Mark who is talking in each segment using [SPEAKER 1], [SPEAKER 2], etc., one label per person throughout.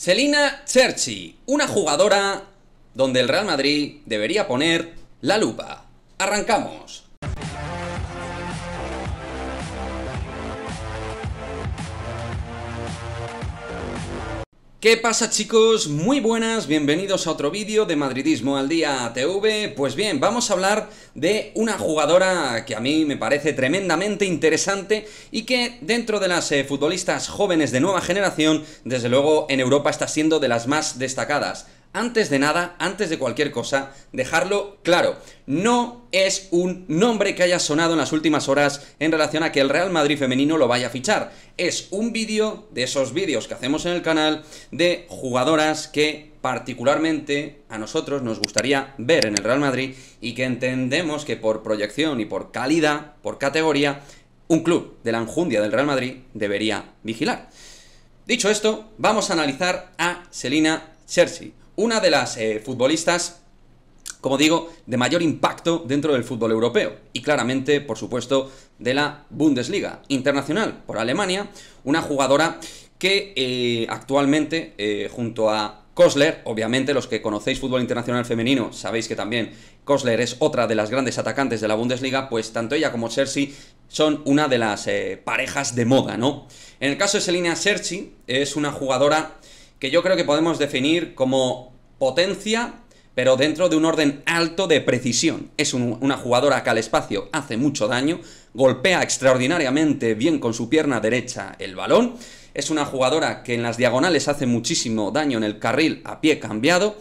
[SPEAKER 1] Selina Cerchi, una jugadora donde el Real Madrid debería poner la lupa. Arrancamos. ¿Qué pasa chicos? Muy buenas, bienvenidos a otro vídeo de Madridismo al Día TV. Pues bien, vamos a hablar de una jugadora que a mí me parece tremendamente interesante y que dentro de las eh, futbolistas jóvenes de nueva generación, desde luego en Europa está siendo de las más destacadas. Antes de nada, antes de cualquier cosa, dejarlo claro, no es un nombre que haya sonado en las últimas horas en relación a que el Real Madrid femenino lo vaya a fichar. Es un vídeo de esos vídeos que hacemos en el canal de jugadoras que particularmente a nosotros nos gustaría ver en el Real Madrid y que entendemos que por proyección y por calidad, por categoría, un club de la enjundia del Real Madrid debería vigilar. Dicho esto, vamos a analizar a Selina Chersi una de las eh, futbolistas como digo, de mayor impacto dentro del fútbol europeo y claramente, por supuesto, de la Bundesliga internacional por Alemania, una jugadora que eh, actualmente, eh, junto a Kosler, obviamente los que conocéis fútbol internacional femenino sabéis que también Kosler es otra de las grandes atacantes de la Bundesliga, pues tanto ella como Chelsea son una de las parejas de moda, ¿no? En el caso de Selina Serchi, es una jugadora que yo creo que podemos definir como potencia, pero dentro de un orden alto de precisión. Es una jugadora que al espacio hace mucho daño, golpea extraordinariamente bien con su pierna derecha el balón, es una jugadora que en las diagonales hace muchísimo daño en el carril a pie cambiado.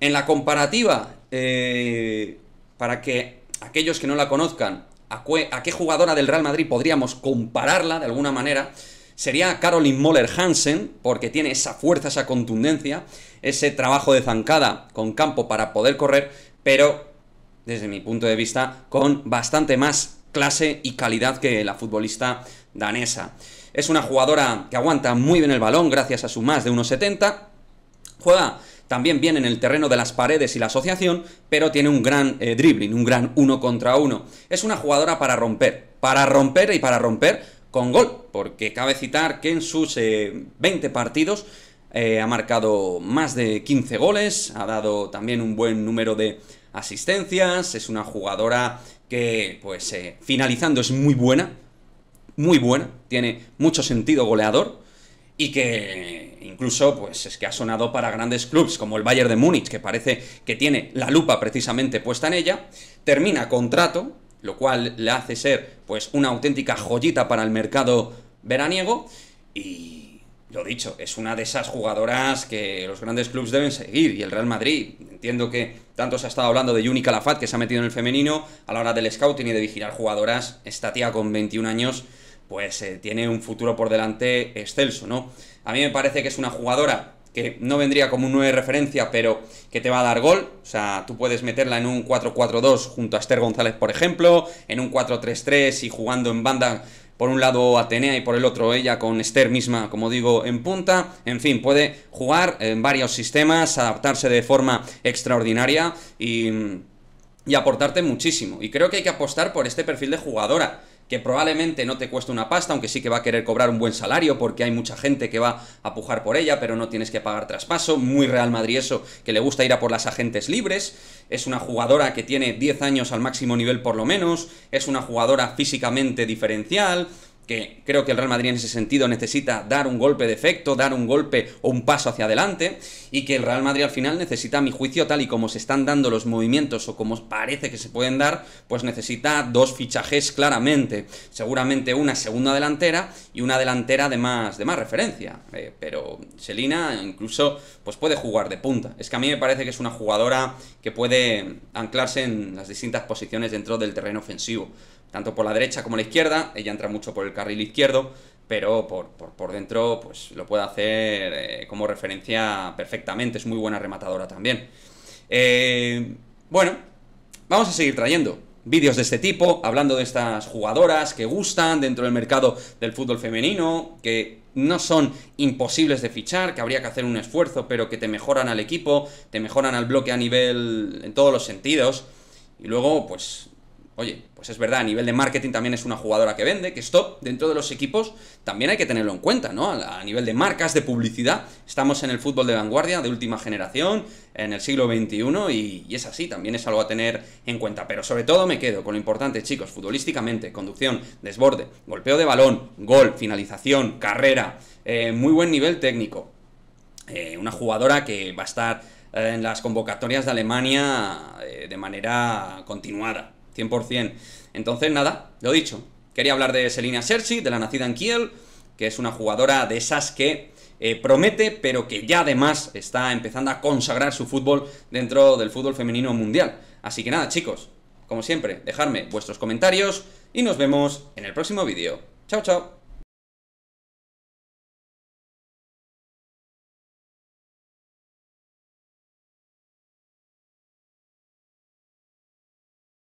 [SPEAKER 1] En la comparativa, eh, para que aquellos que no la conozcan, a qué jugadora del Real Madrid podríamos compararla de alguna manera, Sería Caroline Moller Hansen, porque tiene esa fuerza, esa contundencia, ese trabajo de zancada con campo para poder correr, pero desde mi punto de vista con bastante más clase y calidad que la futbolista danesa. Es una jugadora que aguanta muy bien el balón gracias a su más de 1,70. Juega también bien en el terreno de las paredes y la asociación, pero tiene un gran eh, dribbling, un gran uno contra uno. Es una jugadora para romper, para romper y para romper con gol, porque cabe citar que en sus 20 eh, partidos eh, ha marcado más de 15 goles, ha dado también un buen número de asistencias, es una jugadora que pues eh, finalizando es muy buena, muy buena, tiene mucho sentido goleador y que incluso pues es que ha sonado para grandes clubes como el Bayern de Múnich que parece que tiene la lupa precisamente puesta en ella, termina contrato lo cual le hace ser pues una auténtica joyita para el mercado veraniego y lo dicho, es una de esas jugadoras que los grandes clubes deben seguir y el Real Madrid, entiendo que tanto se ha estado hablando de Yuni Calafat que se ha metido en el femenino a la hora del scouting y de vigilar jugadoras, esta tía con 21 años pues eh, tiene un futuro por delante excelso, ¿no? A mí me parece que es una jugadora que no vendría como un 9 de referencia, pero que te va a dar gol. O sea, tú puedes meterla en un 4-4-2 junto a Esther González, por ejemplo, en un 4-3-3 y jugando en banda por un lado Atenea y por el otro ella con Esther misma, como digo, en punta. En fin, puede jugar en varios sistemas, adaptarse de forma extraordinaria y, y aportarte muchísimo. Y creo que hay que apostar por este perfil de jugadora que probablemente no te cueste una pasta, aunque sí que va a querer cobrar un buen salario porque hay mucha gente que va a pujar por ella, pero no tienes que pagar traspaso, muy Real Madrid eso, que le gusta ir a por las agentes libres, es una jugadora que tiene 10 años al máximo nivel por lo menos, es una jugadora físicamente diferencial, creo que el Real Madrid en ese sentido necesita dar un golpe de efecto, dar un golpe o un paso hacia adelante, y que el Real Madrid al final necesita, a mi juicio, tal y como se están dando los movimientos o como parece que se pueden dar, pues necesita dos fichajes claramente, seguramente una segunda delantera y una delantera de más, de más referencia, eh, pero Selina incluso pues puede jugar de punta, es que a mí me parece que es una jugadora que puede anclarse en las distintas posiciones dentro del terreno ofensivo tanto por la derecha como la izquierda. Ella entra mucho por el carril izquierdo, pero por, dentro pues lo puede hacer eh, como referencia perfectamente. Es muy buena rematadora también. Eh, bueno, vamos a seguir trayendo vídeos de este tipo, hablando de estas jugadoras que gustan dentro del mercado del fútbol femenino, que no son imposibles de fichar, que habría que hacer un esfuerzo, pero que te mejoran al equipo, te mejoran al bloque a nivel en todos los sentidos. Y luego, pues, Oye, pues es verdad, a nivel de marketing también es una jugadora que vende, que es dentro de los equipos, también hay que tenerlo en cuenta, ¿no? A nivel de marcas, de publicidad, estamos en el fútbol de vanguardia, de última generación, en el siglo XXI, y, es así, también es algo a tener en cuenta. Pero sobre todo me quedo con lo importante, chicos, futbolísticamente, conducción, desborde, golpeo de balón, gol, finalización, carrera, eh, muy buen nivel técnico. Eh, una jugadora que va a estar eh, en las convocatorias de Alemania de manera continuada. 100%. Entonces, nada, lo dicho. Quería hablar de Selina Sergi, de la nacida en Kiel, que es una jugadora de esas que eh, promete, pero que ya además está empezando a consagrar su fútbol dentro del fútbol femenino mundial. Así que nada, chicos, como siempre, dejadme vuestros comentarios y nos vemos en el próximo vídeo. Chao, chao.